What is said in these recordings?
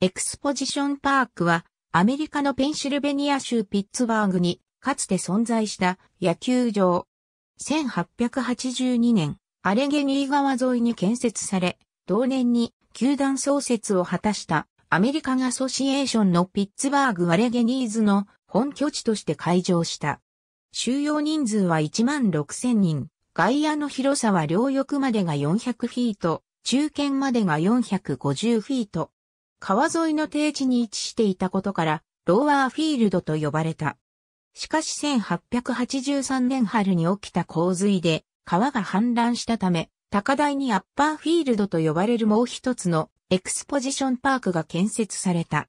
エクスポジションパークはアメリカのペンシルベニア州ピッツバーグにかつて存在した野球場。1882年、アレゲニー川沿いに建設され、同年に球団創設を果たしたアメリカンアソシエーションのピッツバーグアレゲニーズの本拠地として開場した。収容人数は1万6000人。外野の広さは両翼までが400フィート、中堅までが450フィート。川沿いの低地に位置していたことから、ローワーフィールドと呼ばれた。しかし1883年春に起きた洪水で川が氾濫したため、高台にアッパーフィールドと呼ばれるもう一つのエクスポジションパークが建設された。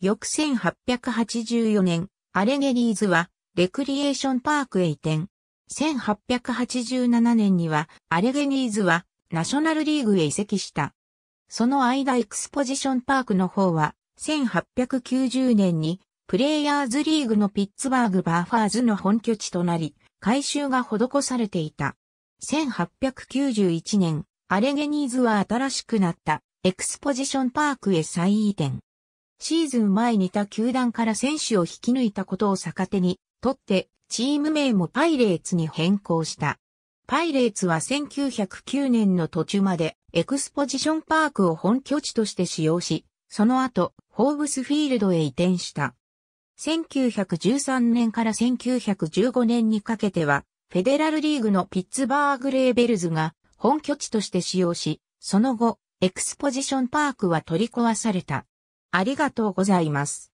翌1884年、アレゲリーズはレクリエーションパークへ移転。1887年にはアレゲリーズはナショナルリーグへ移籍した。その間エクスポジションパークの方は、1890年にプレイヤーズリーグのピッツバーグバーファーズの本拠地となり、改修が施されていた。1891年、アレゲニーズは新しくなったエクスポジションパークへ再移転。シーズン前にた球団から選手を引き抜いたことを逆手に、とって、チーム名もパイレーツに変更した。パイレーツは1909年の途中までエクスポジションパークを本拠地として使用し、その後、ホーブスフィールドへ移転した。1913年から1915年にかけては、フェデラルリーグのピッツバーグレーベルズが本拠地として使用し、その後、エクスポジションパークは取り壊された。ありがとうございます。